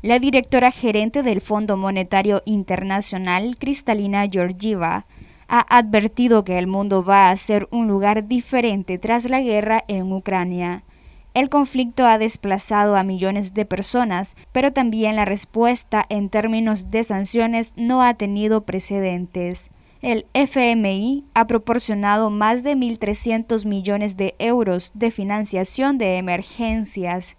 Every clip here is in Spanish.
La directora gerente del Fondo Monetario Internacional, Cristalina Georgieva, ha advertido que el mundo va a ser un lugar diferente tras la guerra en Ucrania. El conflicto ha desplazado a millones de personas, pero también la respuesta en términos de sanciones no ha tenido precedentes. El FMI ha proporcionado más de 1.300 millones de euros de financiación de emergencias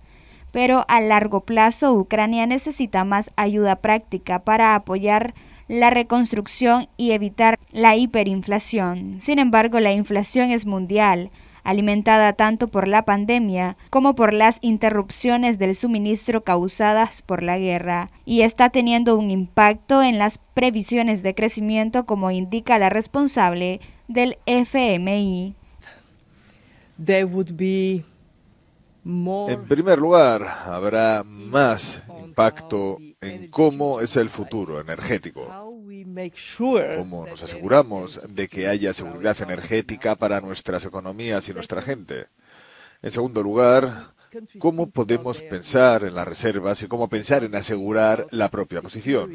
pero a largo plazo Ucrania necesita más ayuda práctica para apoyar la reconstrucción y evitar la hiperinflación. Sin embargo, la inflación es mundial, alimentada tanto por la pandemia como por las interrupciones del suministro causadas por la guerra, y está teniendo un impacto en las previsiones de crecimiento como indica la responsable del FMI. En primer lugar, habrá más impacto en cómo es el futuro energético, cómo nos aseguramos de que haya seguridad energética para nuestras economías y nuestra gente. En segundo lugar, cómo podemos pensar en las reservas y cómo pensar en asegurar la propia posición.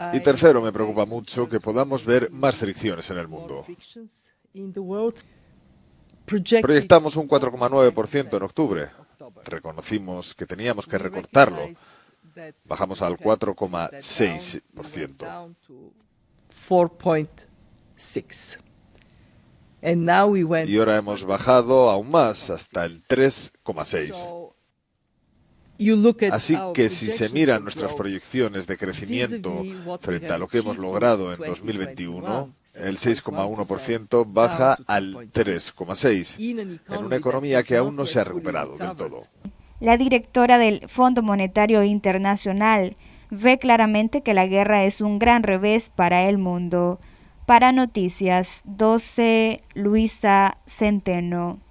Y tercero, me preocupa mucho que podamos ver más fricciones en el mundo. Proyectamos un 4,9% en octubre. Reconocimos que teníamos que recortarlo. Bajamos al 4,6%. Y ahora hemos bajado aún más, hasta el 3,6%. Así que si se miran nuestras proyecciones de crecimiento frente a lo que hemos logrado en 2021, el 6,1% baja al 3,6% en una economía que aún no se ha recuperado del todo. La directora del Fondo Monetario Internacional ve claramente que la guerra es un gran revés para el mundo. Para Noticias 12, Luisa Centeno.